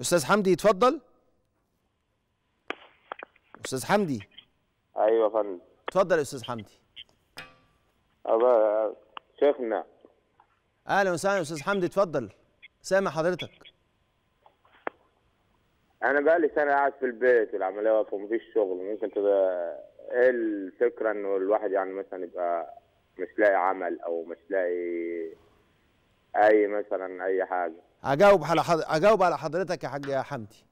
استاذ حمدي اتفضل استاذ حمدي ايوه يا فندم اتفضل يا استاذ حمدي أبا شيخنا اهلا وسهلا استاذ حمدي اتفضل سامع حضرتك انا بقالي سنه قاعد في البيت العمليه واقفه ومفيش شغل ممكن تبقى ايه الفكره انه الواحد يعني مثلا يبقى مش لاقي عمل او مش لاقي اي مثلا اي حاجه اجاوب على اجاوب على حضرتك يا حاج حمدي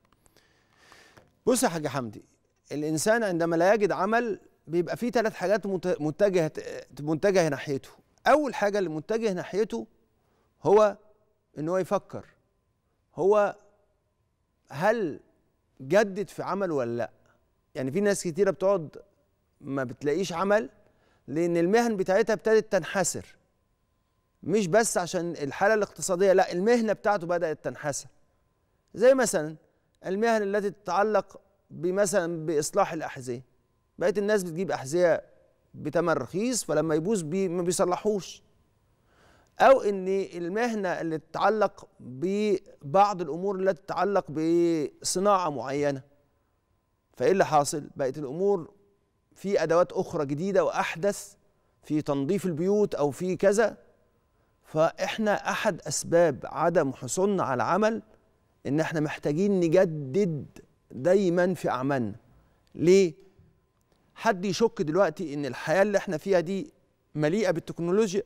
بص يا حاج حمدي الانسان عندما لا يجد عمل بيبقى فيه ثلاث حاجات متجهه متجهه ناحيته اول حاجه اللي متجه ناحيته هو ان هو يفكر هو هل جدد في عمل ولا لا يعني في ناس كتيره بتقعد ما بتلاقيش عمل لان المهن بتاعتها ابتدت تنحسر مش بس عشان الحاله الاقتصاديه لا المهنه بتاعته بدات تنحسر زي مثلا المهن التي تتعلق بمثلا باصلاح الاحذيه بقت الناس بتجيب احذيه بتمن رخيص فلما يبوظ بي ما بيصلحوش او ان المهنه اللي تتعلق ببعض الامور التي تتعلق بصناعه معينه فايه اللي حاصل بقت الامور في ادوات اخرى جديده واحدث في تنظيف البيوت او في كذا فاحنا احد اسباب عدم حصولنا على العمل ان احنا محتاجين نجدد دايما في اعمالنا ليه حد يشك دلوقتي ان الحياه اللي احنا فيها دي مليئه بالتكنولوجيا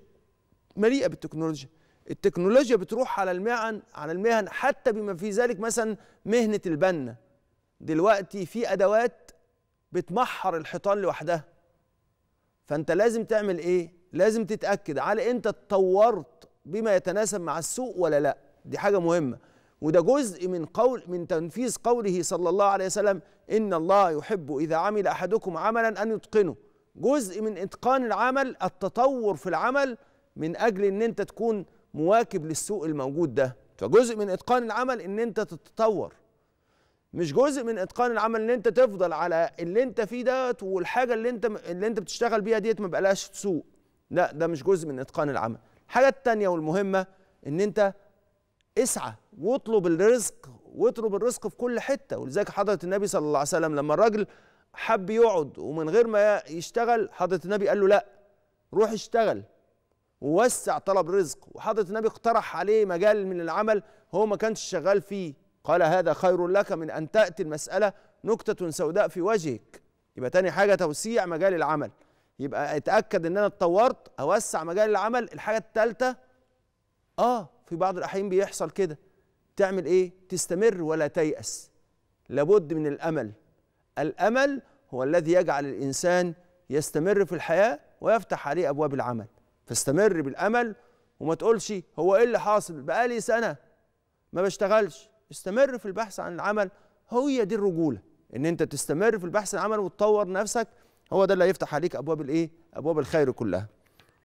مليئه بالتكنولوجيا التكنولوجيا بتروح على المهن على المهن حتى بما في ذلك مثلا مهنه البنا دلوقتي في ادوات بتمحر الحيطان لوحدها فانت لازم تعمل ايه لازم تتاكد على انت اتطورت بما يتناسب مع السوق ولا لا دي حاجه مهمه وده جزء من قول من تنفيذ قوله صلى الله عليه وسلم ان الله يحب اذا عمل احدكم عملا ان يتقنه جزء من اتقان العمل التطور في العمل من اجل ان انت تكون مواكب للسوق الموجود ده فجزء من اتقان العمل ان انت تتطور مش جزء من اتقان العمل ان انت تفضل على اللي انت فيه ده والحاجه اللي انت اللي انت بتشتغل بيها ديت ما بقالهاش سوق لا ده مش جزء من اتقان العمل الحاجه التانية والمهمه ان انت اسعى واطلب الرزق واطلب الرزق في كل حته ولذلك حضره النبي صلى الله عليه وسلم لما الراجل حب يقعد ومن غير ما يشتغل حضره النبي قال له لا روح اشتغل ووسع طلب رزق وحضره النبي اقترح عليه مجال من العمل هو ما كانش شغال فيه قال هذا خير لك من ان تاتي المساله نكته سوداء في وجهك يبقى تاني حاجه توسيع مجال العمل يبقى اتاكد ان انا اتطورت اوسع مجال العمل الحاجه الثالثه اه في بعض الاحيان بيحصل كده تعمل ايه تستمر ولا تياس لابد من الامل الامل هو الذي يجعل الانسان يستمر في الحياه ويفتح عليه ابواب العمل فاستمر بالامل وما تقولش هو ايه اللي حاصل بقالي سنه ما بشتغلش استمر في البحث عن العمل هي دي الرجوله ان انت تستمر في البحث عن العمل وتطور نفسك هو ده اللي هيفتح عليك ابواب الايه ابواب الخير كلها